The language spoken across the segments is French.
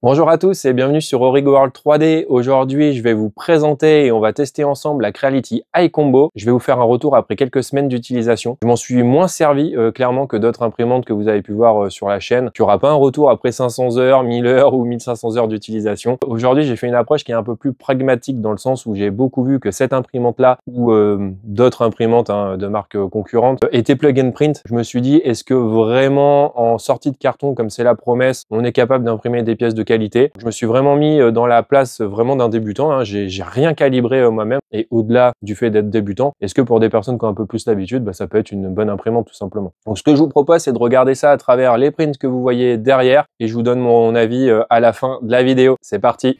Bonjour à tous et bienvenue sur Origo World 3D. Aujourd'hui, je vais vous présenter et on va tester ensemble la Creality iCombo. Combo. Je vais vous faire un retour après quelques semaines d'utilisation. Je m'en suis moins servi euh, clairement que d'autres imprimantes que vous avez pu voir euh, sur la chaîne. Tu aura pas un retour après 500 heures, 1000 heures ou 1500 heures d'utilisation. Aujourd'hui, j'ai fait une approche qui est un peu plus pragmatique dans le sens où j'ai beaucoup vu que cette imprimante-là ou euh, d'autres imprimantes hein, de marques concurrentes étaient plug and print. Je me suis dit, est-ce que vraiment en sortie de carton, comme c'est la promesse, on est capable d'imprimer des pièces de je me suis vraiment mis euh, dans la place euh, vraiment d'un débutant. Hein. J'ai rien calibré euh, moi-même. Et au-delà du fait d'être débutant, est-ce que pour des personnes qui ont un peu plus d'habitude, bah, ça peut être une bonne imprimante tout simplement. Donc ce que je vous propose, c'est de regarder ça à travers les prints que vous voyez derrière et je vous donne mon avis à la fin de la vidéo. C'est parti.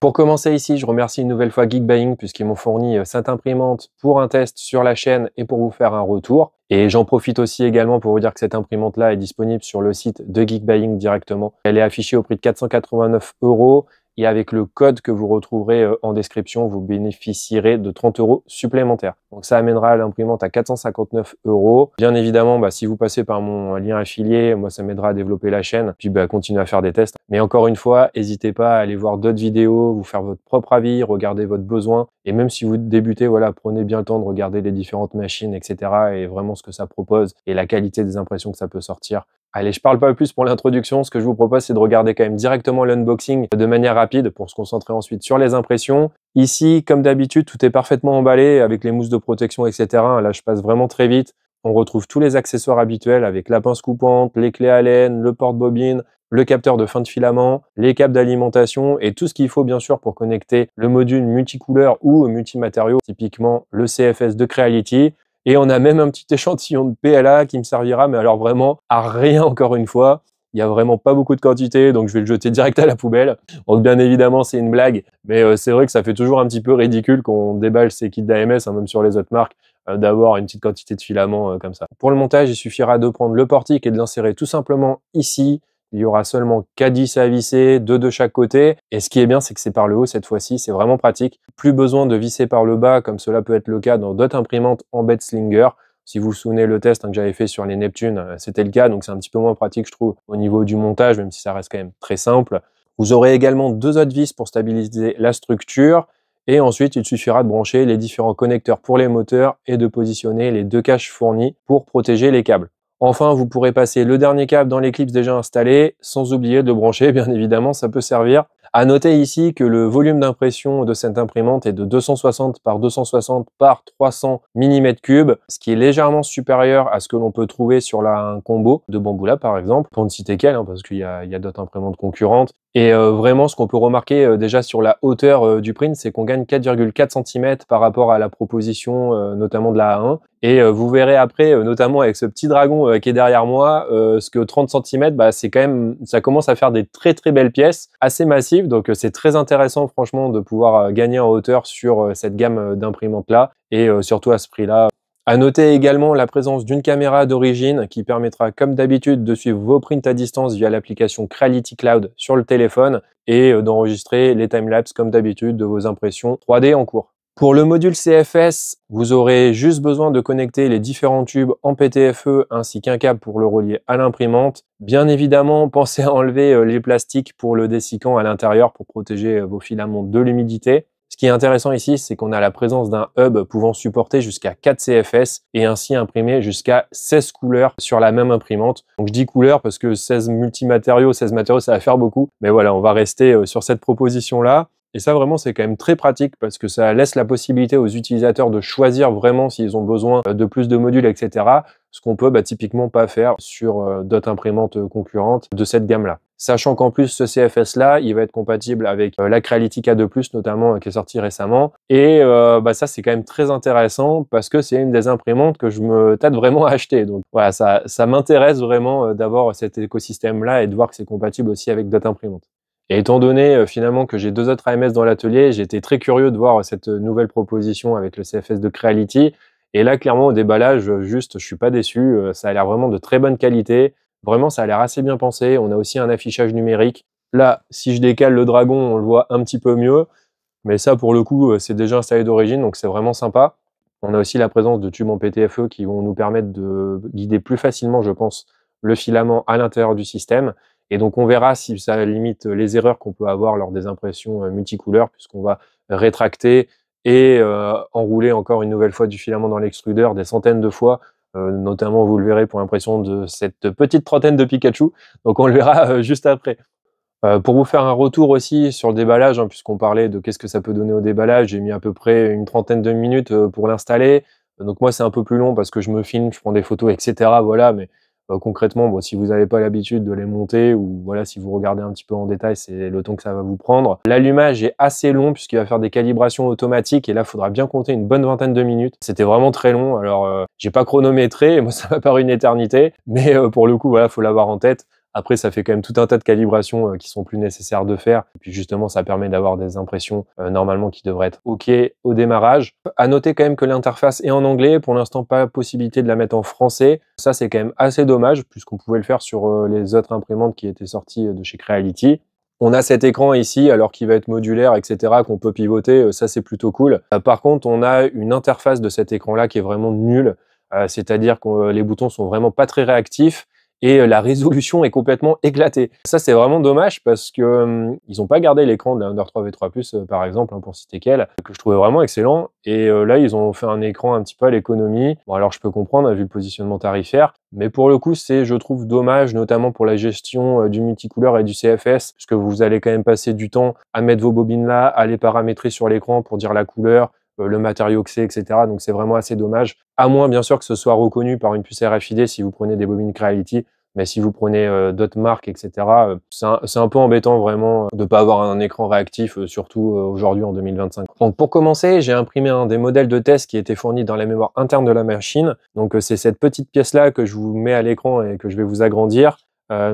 Pour commencer ici, je remercie une nouvelle fois Geekbuying puisqu'ils m'ont fourni euh, cette imprimante pour un test sur la chaîne et pour vous faire un retour. Et j'en profite aussi également pour vous dire que cette imprimante-là est disponible sur le site de Geekbuying directement. Elle est affichée au prix de 489 euros et avec le code que vous retrouverez euh, en description, vous bénéficierez de 30 euros supplémentaires. Donc ça amènera l'imprimante à 459 euros. Bien évidemment, bah, si vous passez par mon lien affilié, moi ça m'aidera à développer la chaîne, puis à bah, continuer à faire des tests. Mais encore une fois, n'hésitez pas à aller voir d'autres vidéos, vous faire votre propre avis, regarder votre besoin. Et même si vous débutez, voilà, prenez bien le temps de regarder les différentes machines, etc. et vraiment ce que ça propose et la qualité des impressions que ça peut sortir. Allez, je parle pas plus pour l'introduction. Ce que je vous propose, c'est de regarder quand même directement l'unboxing de manière rapide pour se concentrer ensuite sur les impressions. Ici, comme d'habitude, tout est parfaitement emballé avec les mousses de protection, etc. Là, je passe vraiment très vite. On retrouve tous les accessoires habituels avec la pince coupante, les clés Allen, le porte-bobine, le capteur de fin de filament, les câbles d'alimentation et tout ce qu'il faut bien sûr pour connecter le module multicouleur ou multimatériaux, typiquement le CFS de Creality. Et on a même un petit échantillon de PLA qui me servira, mais alors vraiment à rien encore une fois. Il n'y a vraiment pas beaucoup de quantité, donc je vais le jeter direct à la poubelle. Donc bien évidemment, c'est une blague, mais euh, c'est vrai que ça fait toujours un petit peu ridicule qu'on déballe ces kits d'AMS, hein, même sur les autres marques, euh, d'avoir une petite quantité de filaments euh, comme ça. Pour le montage, il suffira de prendre le portique et de l'insérer tout simplement ici, il y aura seulement 10 à visser, deux de chaque côté. Et ce qui est bien, c'est que c'est par le haut cette fois-ci, c'est vraiment pratique. Plus besoin de visser par le bas, comme cela peut être le cas dans d'autres imprimantes en bed slinger. Si vous vous souvenez le test hein, que j'avais fait sur les Neptunes, euh, c'était le cas, donc c'est un petit peu moins pratique, je trouve, au niveau du montage, même si ça reste quand même très simple. Vous aurez également deux autres vis pour stabiliser la structure. Et ensuite, il suffira de brancher les différents connecteurs pour les moteurs et de positionner les deux caches fournies pour protéger les câbles. Enfin, vous pourrez passer le dernier câble dans l'éclipse déjà installé, sans oublier de le brancher, bien évidemment, ça peut servir. À noter ici que le volume d'impression de cette imprimante est de 260 par 260 par 300 mm3, ce qui est légèrement supérieur à ce que l'on peut trouver sur la un combo de Bamboula par exemple, pour ne citer qu'elle, hein, parce qu'il y a d'autres imprimantes concurrentes et euh, vraiment, ce qu'on peut remarquer euh, déjà sur la hauteur euh, du print, c'est qu'on gagne 4,4 cm par rapport à la proposition, notamment de la A1. Et vous verrez après, notamment avec ce petit dragon qui est derrière moi, ce que 30 cm, bah, c'est quand même, ça commence à faire des très très belles pièces, assez massives. Donc c'est très intéressant, franchement, de pouvoir gagner en hauteur sur cette gamme d'imprimantes là, et surtout à ce prix là. À noter également la présence d'une caméra d'origine qui permettra comme d'habitude de suivre vos prints à distance via l'application Creality Cloud sur le téléphone et euh, d'enregistrer les timelapses comme d'habitude de vos impressions 3D en cours. Pour le module CFS, vous aurez juste besoin de connecter les différents tubes en PTFE ainsi qu'un câble pour le relier à l'imprimante. Bien évidemment, pensez à enlever euh, les plastiques pour le dessicant à l'intérieur pour protéger euh, vos filaments de l'humidité. Ce qui est intéressant ici, c'est qu'on a la présence d'un hub pouvant supporter jusqu'à 4 CFS et ainsi imprimer jusqu'à 16 couleurs sur la même imprimante. Donc je dis couleurs parce que 16 multimatériaux, 16 matériaux, ça va faire beaucoup. Mais voilà, on va rester euh, sur cette proposition-là. Et ça vraiment c'est quand même très pratique parce que ça laisse la possibilité aux utilisateurs de choisir vraiment s'ils ont besoin euh, de plus de modules, etc. Ce qu'on peut bah, typiquement pas faire sur euh, d'autres imprimantes concurrentes de cette gamme-là. Sachant qu'en plus, ce CFS-là, il va être compatible avec la Creality K2+, notamment, hein, qui est sortie récemment. Et euh, bah, ça, c'est quand même très intéressant parce que c'est une des imprimantes que je me tâte vraiment à acheter. Donc voilà, ça, m'intéresse vraiment euh, d'avoir cet écosystème-là et de voir que c'est compatible aussi avec d'autres imprimantes. Et étant donné euh, finalement que j'ai deux autres AMS dans l'atelier, j'étais très curieux de voir cette nouvelle proposition avec le CFS de Creality. Et là, clairement, au déballage, juste, je suis pas déçu. Ça a l'air vraiment de très bonne qualité. Vraiment, ça a l'air assez bien pensé. On a aussi un affichage numérique. Là, si je décale le dragon, on le voit un petit peu mieux. Mais ça, pour le coup, euh, c'est déjà installé d'origine, donc c'est vraiment sympa. On a aussi la présence de tubes en PTFE qui vont nous permettre de guider plus facilement, je pense, le filament à l'intérieur du système. Et donc, on verra si ça limite les erreurs qu'on peut avoir lors des impressions euh, multicouleurs, puisqu'on va rétracter et euh, enrouler encore une nouvelle fois du filament dans l'extrudeur des centaines de fois euh, notamment, vous le verrez pour l'impression de cette petite trentaine de Pikachu. Donc, on le verra euh, juste après. Euh, pour vous faire un retour aussi sur le déballage, hein, puisqu'on parlait de qu'est-ce que ça peut donner au déballage, j'ai mis à peu près une trentaine de minutes pour l'installer. Donc moi, c'est un peu plus long parce que je me filme, je prends des photos, etc. Voilà, mais euh, concrètement, si vous n'avez pas l'habitude de les monter ou voilà, si vous regardez un petit peu en détail, c'est le temps que ça va vous prendre. L'allumage est assez long puisqu'il va faire des calibrations automatiques et là, il faudra bien compter une bonne vingtaine de minutes. C'était vraiment très long. Alors, euh, j'ai pas chronométré, et moi ça m'a paru une éternité, mais euh, pour le coup, voilà, faut l'avoir en tête. Après, ça fait quand même tout un tas de calibrations euh, qui sont plus nécessaires de faire. Et puis justement, ça permet d'avoir des impressions euh, normalement qui devraient être OK au démarrage. À noter quand même que l'interface est en anglais. Pour l'instant, pas possibilité de la mettre en français. Ça, c'est quand même assez dommage puisqu'on pouvait le faire sur euh, les autres imprimantes qui étaient sorties de chez Creality. On a cet écran ici, alors qu'il va être modulaire, etc., qu'on peut pivoter, ça c'est plutôt cool. Par contre, on a une interface de cet écran-là qui est vraiment nulle, c'est-à-dire que les boutons sont vraiment pas très réactifs et euh, la résolution est complètement éclatée. Ça, c'est vraiment dommage parce que euh, ils n'ont pas gardé l'écran de la Under 3 V3 Plus, euh, par exemple, hein, pour citer qu'elle, que je trouvais vraiment excellent. Et là, ils ont fait un écran un petit peu à l'économie. Bon, alors je peux comprendre, hein, vu le positionnement tarifaire, mais pour le coup, c'est, je trouve, dommage, notamment pour la gestion du multicouleur et du CFS, puisque vous allez quand même passer du temps à mettre vos bobines là, à les paramétrer sur l'écran pour dire la couleur, euh, le matériau que c'est, etc. Donc c'est vraiment assez dommage. À moins bien sûr que ce soit reconnu par une puce RFID si vous prenez des bobines Creality, mais si vous prenez euh, d'autres marques, etc. Euh, c'est un, peu embêtant vraiment de ne pas avoir un écran réactif, surtout aujourd'hui en 2025. Donc pour commencer, j'ai imprimé un des modèles de test qui était fourni dans la mémoire interne de la machine. Donc c'est cette petite pièce là que je vous mets à l'écran et que je vais vous agrandir.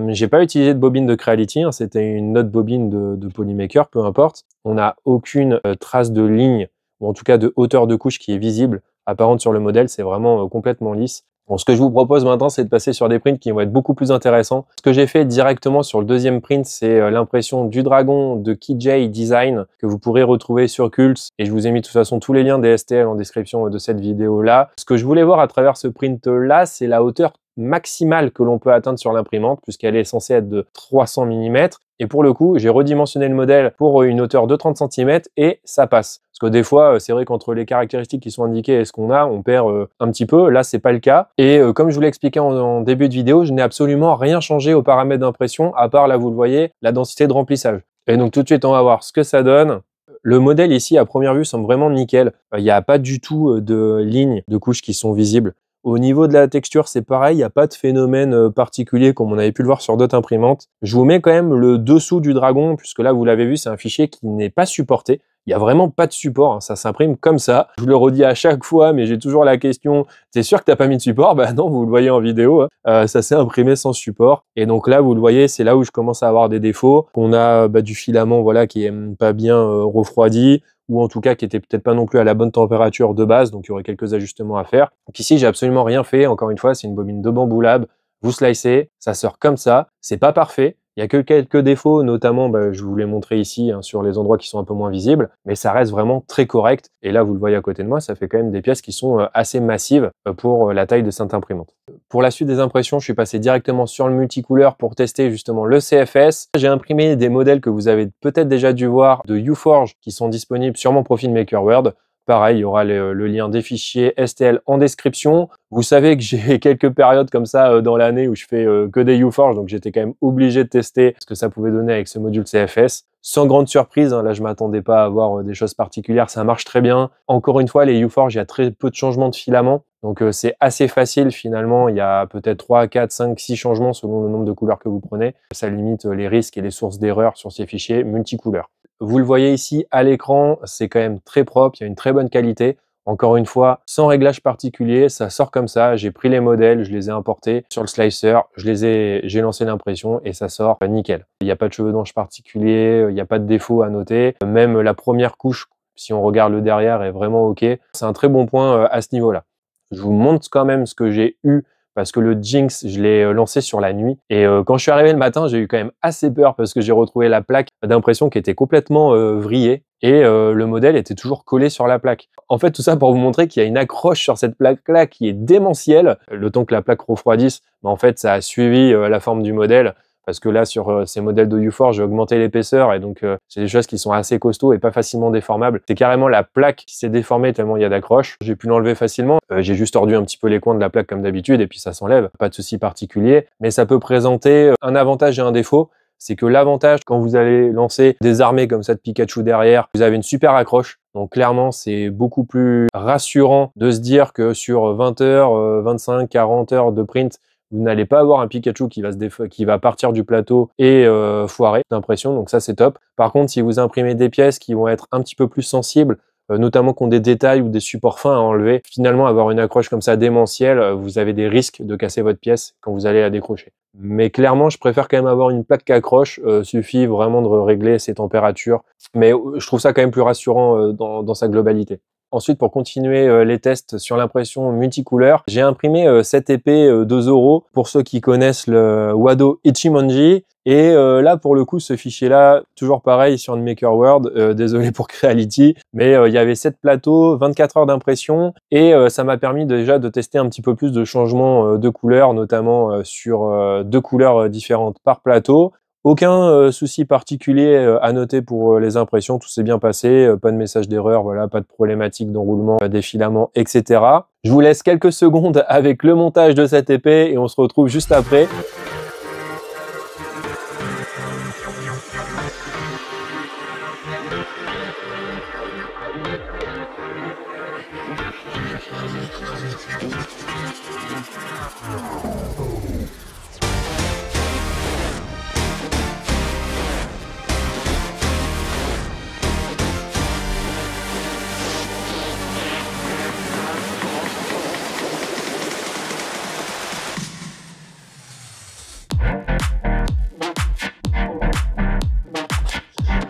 j'ai pas utilisé de bobine de Creality, hein, c'était une autre bobine de, Polymaker, peu importe. On n'a aucune trace de ligne en tout cas de hauteur de couche qui est visible, apparente sur le modèle, c'est vraiment euh, complètement lisse. ce que je vous propose maintenant, c'est de passer sur des prints qui vont être beaucoup plus intéressants. Ce que j'ai fait directement sur le deuxième print, c'est euh, l'impression du dragon de KJ Design que vous pourrez retrouver sur Cults. Et je vous ai mis de toute façon tous les liens des STL en description euh, de cette vidéo-là. Ce que je voulais voir à travers ce print-là, c'est la hauteur maximale que l'on peut atteindre sur l'imprimante puisqu'elle est censée être de 300 mm. Et pour le coup, j'ai redimensionné le modèle pour euh, une hauteur de 30 cm et ça passe. Parce que des fois, euh, c'est vrai qu'entre les caractéristiques qui sont indiquées et ce qu'on a, on perd euh, un petit peu. Là, c'est pas le cas. Et comme je vous l'ai expliqué en, début de vidéo, je n'ai absolument rien changé aux paramètres d'impression, à part, là, vous le voyez, la densité de remplissage. Et donc, tout de suite, on va voir ce que ça donne. Le modèle ici, à première vue, semble vraiment nickel. Il n'y a pas du tout de lignes de couches qui sont visibles. Au niveau de la texture, c'est pareil, il n'y a pas de phénomène euh, particulier comme on avait pu le voir sur d'autres imprimantes. Je vous mets quand même le dessous du dragon, puisque là, vous l'avez vu, c'est un fichier qui n'est pas supporté. Il n'y a vraiment pas de support, hein. ça s'imprime comme ça. Je vous le redis à chaque fois, mais j'ai toujours la question, c'est sûr que t'as pas mis de support Bah non, vous le voyez en vidéo, hein. euh, ça s'est imprimé sans support. Et donc là, vous le voyez, c'est là où je commence à avoir des défauts, On a bah, du filament voilà, qui est hum, pas bien euh, refroidi, ou en tout cas qui était peut-être pas non plus à la bonne température de base, donc il y aurait quelques ajustements à faire. Donc ici, j'ai absolument rien fait, encore une fois, c'est une bobine de bambou lab, vous slicez, ça sort comme ça, c'est pas parfait, il y a que quelques défauts, notamment, bah, je vous l'ai montré ici, hein, sur les endroits qui sont un peu moins visibles, mais ça reste vraiment très correct. Et là, vous le voyez à côté de moi, ça fait quand même des pièces qui sont euh, assez massives euh, pour euh, la taille de cette imprimante. Pour la suite des impressions, je suis passé directement sur le multicouleur pour tester justement le CFS. J'ai imprimé des modèles que vous avez peut-être déjà dû voir de UForge qui sont disponibles sur mon profil MakerWord. Pareil, il y aura le, lien des fichiers STL en description. Vous savez que j'ai quelques périodes comme ça euh, dans l'année où je fais euh, que des UForge, donc j'étais quand même obligé de tester ce que ça pouvait donner avec ce module CFS. Sans grande surprise, hein, là je m'attendais pas à avoir euh, des choses particulières, ça marche très bien. Encore une fois, les UForge, il y a très peu de changements de filaments, donc c'est assez facile finalement, il y a peut-être 3, 4, 5, 6 changements selon le nombre de couleurs que vous prenez. Ça limite les risques et les sources d'erreurs sur ces fichiers multicouleurs. Vous le voyez ici à l'écran, c'est quand même très propre, il y a une très bonne qualité. Encore une fois, sans réglage particulier, ça sort comme ça. J'ai pris les modèles, je les ai importés sur le slicer, je les ai, j'ai lancé l'impression et ça sort nickel. Il n'y a pas de cheveux d'ange particulier, il n'y a pas de défauts à noter. Même la première couche, si on regarde le derrière, est vraiment ok. C'est un très bon point euh, à ce niveau-là. Je vous montre quand même ce que j'ai eu parce que le Jinx, je l'ai euh, lancé sur la nuit. Et euh, quand je suis arrivé le matin, j'ai eu quand même assez peur parce que j'ai retrouvé la plaque d'impression qui était complètement euh, vrillée et le modèle était toujours collé sur la plaque. En fait, tout ça pour vous montrer qu'il y a une accroche sur cette plaque-là qui est démentielle. Le temps que la plaque refroidisse, mais bah, en fait, ça a suivi la forme du modèle parce que là, sur euh, ces modèles u 4 j'ai augmenté l'épaisseur et donc euh, c'est des choses qui sont assez costauds et pas facilement déformables. C'est carrément la plaque qui s'est déformée tellement il y a d'accroches. J'ai pu l'enlever facilement. Euh, j'ai juste tordu un petit peu les coins de la plaque comme d'habitude et puis ça s'enlève. Pas de souci particulier, mais ça peut présenter un avantage et un défaut c'est que l'avantage quand vous allez lancer des armées comme ça de Pikachu derrière, vous avez une super accroche. Donc clairement, c'est beaucoup plus rassurant de se dire que sur 20 heures, 25, 40 heures de print, vous n'allez pas avoir un Pikachu qui va, se qui va partir du plateau et euh, foirer d'impression, donc ça c'est top. Par contre, si vous imprimez des pièces qui vont être un petit peu plus sensibles, euh, notamment qui des détails ou des supports fins à enlever, finalement avoir une accroche comme ça démentielle, euh, vous avez des risques de casser votre pièce quand vous allez la décrocher. Mais clairement, je préfère quand même avoir une plaque qui accroche, suffit vraiment de régler ses températures, mais je trouve ça quand même plus rassurant dans sa globalité. Ensuite, pour continuer euh, les tests sur l'impression multicouleur, j'ai imprimé euh, cette épée 2 euros pour ceux qui connaissent le Wado Ichimonji. Et euh, là, pour le coup, ce fichier-là, toujours pareil sur Maker World, désolé pour Creality, mais il y avait 7 plateaux, 24 heures d'impression, et ça m'a permis déjà de tester un petit peu plus de changements de couleurs, notamment sur deux couleurs différentes par plateau. Aucun euh, souci particulier euh, à noter pour euh, les impressions, tout s'est bien passé, pas de message d'erreur, voilà, pas de problématique d'enroulement des filaments, etc. Je vous laisse quelques secondes avec le montage de cette épée et on se retrouve juste après.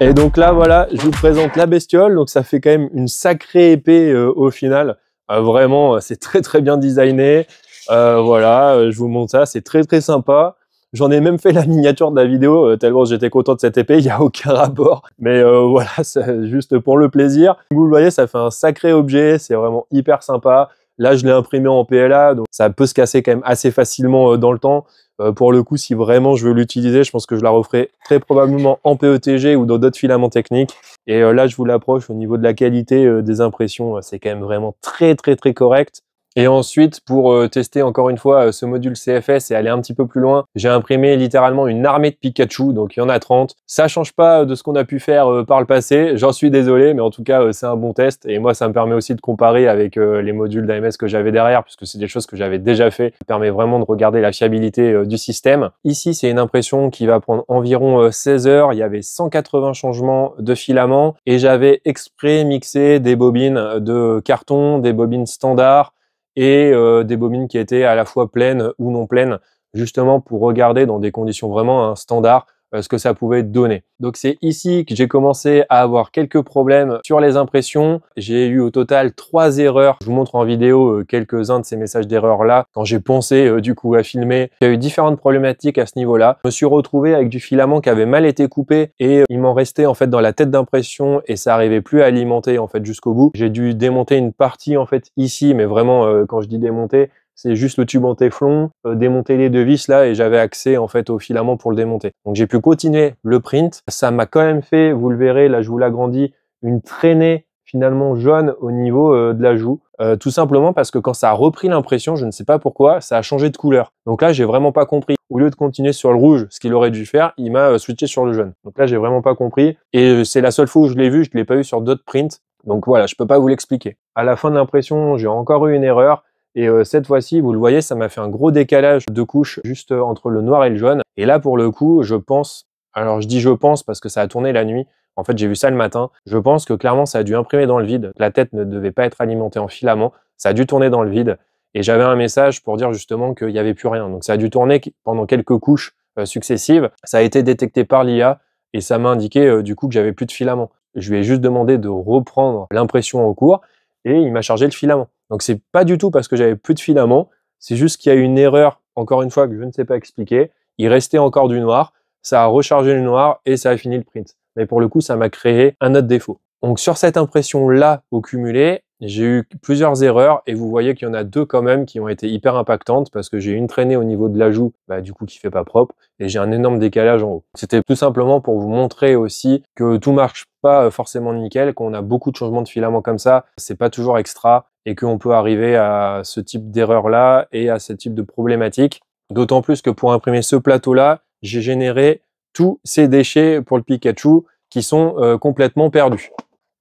Et donc là, voilà, je vous présente la bestiole. Donc ça fait quand même une sacrée épée euh, au final. Euh, vraiment, euh, c'est très très bien designé. voilà, je vous montre ça, c'est très très sympa. J'en ai même fait la miniature de la vidéo, tellement j'étais content de cette épée, il n'y a aucun rapport. Mais voilà, c'est juste pour le plaisir. Vous voyez, ça fait un sacré objet, c'est vraiment hyper sympa. Là, je l'ai imprimé en PLA, donc ça peut se casser quand même assez facilement euh, dans le temps. Euh, pour le coup, si vraiment je veux l'utiliser, je pense que je la referai très probablement en PETG ou dans d'autres filaments techniques. Et euh, là, je vous l'approche au niveau de la qualité des impressions, c'est quand même vraiment très très très correct. Et ensuite, pour euh, tester encore une fois euh, ce module CFS et aller un petit peu plus loin, j'ai imprimé littéralement une armée de Pikachu, donc il y en a 30. Ça change pas euh, de ce qu'on a pu faire par le passé, j'en suis désolé, mais en tout cas, c'est un bon test. Et moi, ça me permet aussi de comparer avec les modules d'AMS que j'avais derrière, puisque c'est des choses que j'avais déjà fait. Ça permet vraiment de regarder la fiabilité du système. Ici, c'est une impression qui va prendre environ 16 heures. Il y avait 180 changements de filaments et j'avais exprès mixé des bobines de carton, des bobines standards, et euh, des bobines qui étaient à la fois pleines ou non pleines, justement pour regarder dans des conditions vraiment hein, standard euh, ce que ça pouvait donner. Donc c'est ici que j'ai commencé à avoir quelques problèmes sur les impressions. J'ai eu au total trois erreurs. Je vous montre en vidéo euh, quelques-uns de ces messages d'erreur là quand j'ai pensé euh, du coup à filmer. Il y a eu différentes problématiques à ce niveau-là. Je me suis retrouvé avec du filament qui avait mal été coupé et il m'en restait en fait dans la tête d'impression et ça arrivait plus à alimenter en fait jusqu'au bout. J'ai dû démonter une partie en fait ici, mais vraiment quand je dis démonter, c'est juste le tube en téflon, euh, démonter les deux vis là et j'avais accès en fait au filament pour le démonter. Donc j'ai pu continuer le print. Ça m'a quand même fait, vous le verrez, là je vous l'agrandis, une traînée finalement jaune au niveau euh, de la joue. Euh, tout simplement parce que quand ça a repris l'impression, je ne sais pas pourquoi, ça a changé de couleur. Donc là, j'ai vraiment pas compris. Au lieu de continuer sur le rouge, ce qu'il aurait dû faire, il m'a switché sur le jaune. Donc là, j'ai vraiment pas compris. Et c'est la seule fois où je l'ai vu, je ne l'ai pas eu sur d'autres prints. Donc voilà, je peux pas vous l'expliquer. À la fin de l'impression, j'ai encore eu une erreur. Et euh, cette fois-ci, vous le voyez, ça m'a fait un gros décalage de couches juste euh, entre le noir et le jaune. Et là, pour le coup, je pense, alors je dis je pense parce que ça a tourné la nuit, en fait j'ai vu ça le matin, je pense que clairement ça a dû imprimer dans le vide, la tête ne devait pas être alimentée en filament, ça a dû tourner dans le vide. Et j'avais un message pour dire justement qu'il n'y avait plus rien. Donc ça a dû tourner pendant quelques couches euh, successives. Ça a été détecté par l'IA et ça m'a indiqué du coup que j'avais plus de filament. Je lui ai juste demandé de reprendre l'impression en cours et il m'a chargé le filament. Donc c'est pas du tout parce que j'avais plus de filaments, c'est juste qu'il y a eu une erreur, encore une fois, que je ne sais pas expliquer. Il restait encore du noir, ça a rechargé le noir et ça a fini le print. Mais pour le coup, ça m'a créé un autre défaut. Donc sur cette impression-là au cumulé, j'ai eu plusieurs erreurs et vous voyez qu'il y en a deux quand même qui ont été hyper impactantes parce que j'ai une traînée au niveau de la joue, bah, du coup qui fait pas propre et j'ai un énorme décalage en haut. C'était tout simplement pour vous montrer aussi que tout marche euh, forcément nickel, qu'on a beaucoup de changements de filaments comme ça, c'est pas toujours extra et qu'on peut arriver à ce type d'erreur-là et à ce type de problématique. D'autant plus que pour imprimer ce plateau-là, j'ai généré tous ces déchets pour le Pikachu qui sont euh, complètement perdus.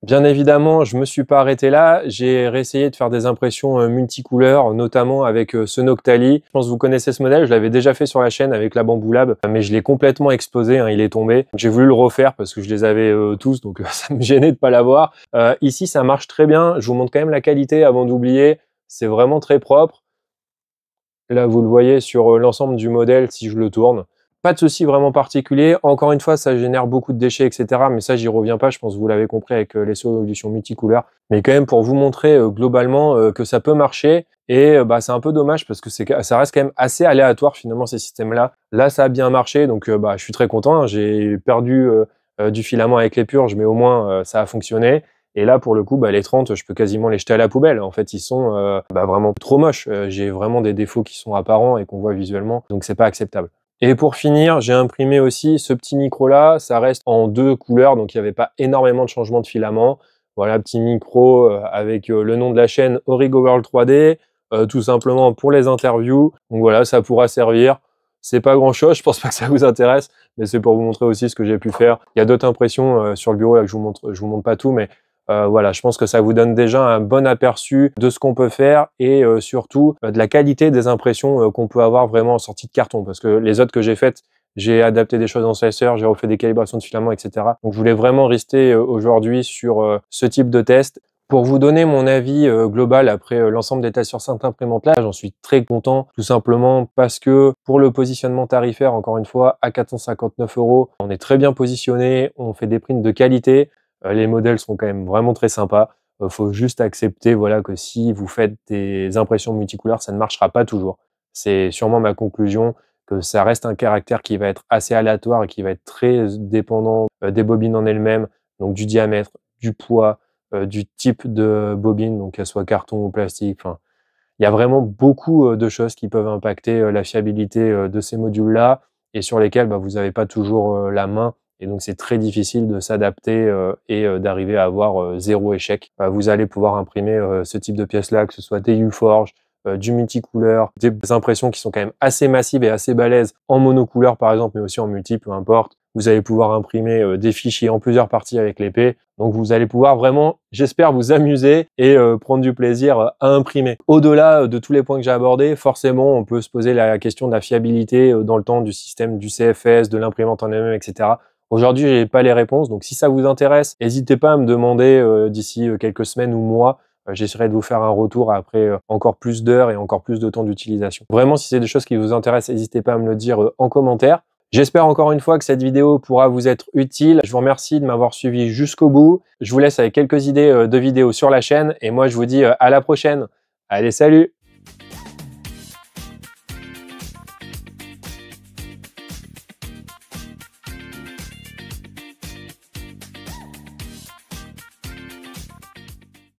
Bien évidemment, je me suis pas arrêté là. J'ai réessayé de faire des impressions euh, multicouleurs, notamment avec ce euh, Noctali. Je pense que vous connaissez ce modèle. Je l'avais déjà fait sur la chaîne avec la Bamboo Lab, mais je l'ai complètement exposé. Hein. il est tombé. J'ai voulu le refaire parce que je les avais euh, tous, donc ça me gênait de pas l'avoir. ici, ça marche très bien. Je vous montre quand même la qualité avant d'oublier. C'est vraiment très propre. Là, vous le voyez sur l'ensemble du modèle si je le tourne. Pas de souci vraiment particulier. Encore une fois, ça génère beaucoup de déchets, etc. Mais ça, j'y reviens pas. Je pense que vous l'avez compris avec euh, les solutions multicouleurs. Mais quand même, pour vous montrer euh, globalement euh, que ça peut marcher. Et bah, c'est un peu dommage parce que ça reste quand même assez aléatoire finalement ces systèmes-là. Là, ça a bien marché. Donc, bah, je suis très content. Hein. J'ai perdu du filament avec les purges, mais au moins, ça a fonctionné. Et là, pour le coup, bah, les 30, je peux quasiment les jeter à la poubelle. En fait, ils sont bah, vraiment trop moches. J'ai vraiment des défauts qui sont apparents et qu'on voit visuellement. Donc, c'est pas acceptable. Et pour finir, j'ai imprimé aussi ce petit micro-là. Ça reste en deux couleurs, donc il n'y avait pas énormément de changement de filament. Voilà, petit micro euh, avec euh, le nom de la chaîne Origo World 3D, euh, tout simplement pour les interviews. Donc voilà, ça pourra servir. C'est pas grand chose, je pense pas que ça vous intéresse, mais c'est pour vous montrer aussi ce que j'ai pu faire. Il y a d'autres impressions sur le bureau, là que je vous montre, je vous montre pas tout, mais euh, voilà, je pense que ça vous donne déjà un bon aperçu de ce qu'on peut faire et euh, surtout euh, de la qualité des impressions qu'on peut avoir vraiment en sortie de carton. Parce que les autres que j'ai faites, j'ai adapté des choses en slicer, j'ai refait des calibrations de filaments, etc. Donc je voulais vraiment rester aujourd'hui sur ce type de test. Pour vous donner mon avis global après l'ensemble des tests sur cette imprimante-là, j'en suis très content, tout simplement parce que pour le positionnement tarifaire, encore une fois, à 459 euros, on est très bien positionné, on fait des primes de qualité. Euh, les modèles sont quand même vraiment très sympas. Il euh, faut juste accepter voilà, que si vous faites des impressions multicouleurs, ça ne marchera pas toujours. C'est sûrement ma conclusion que ça reste un caractère qui va être assez aléatoire et qui va être très dépendant euh, des bobines en elles-mêmes, donc du diamètre, du poids, du type de bobine, donc qu'elle soit carton ou plastique. Enfin, il y a vraiment beaucoup de choses qui peuvent impacter la fiabilité de ces modules-là et sur lesquels bah, vous n'avez pas toujours la main et donc c'est très difficile de s'adapter euh, et euh, d'arriver à avoir euh, zéro échec. Bah, vous allez pouvoir imprimer ce type de pièces-là, que ce soit des U-Forge, du multicouleur, des impressions qui sont quand même assez massives et assez balèzes en monocouleur par exemple, mais aussi en multi, peu importe. Vous allez pouvoir imprimer des fichiers en plusieurs parties avec l'épée. Donc vous allez pouvoir vraiment, j'espère, vous amuser et prendre du plaisir à imprimer. Au-delà de tous les points que j'ai abordés, forcément, on peut se poser la question de la fiabilité dans le temps du système du CFS, de l'imprimante en elle-même, etc. Aujourd'hui, j'ai pas les réponses, donc si ça vous intéresse, n'hésitez pas à me demander euh, d'ici euh, quelques semaines ou mois. Euh, j'essaierai de vous faire un retour après encore plus d'heures et encore plus de temps d'utilisation. Vraiment, si c'est des choses qui vous intéressent, n'hésitez pas à me le dire en commentaire. J'espère encore une fois que cette vidéo pourra vous être utile. Je vous remercie de m'avoir suivi jusqu'au bout. Je vous laisse avec quelques idées de vidéos sur la chaîne et moi je vous dis à la prochaine. Allez, salut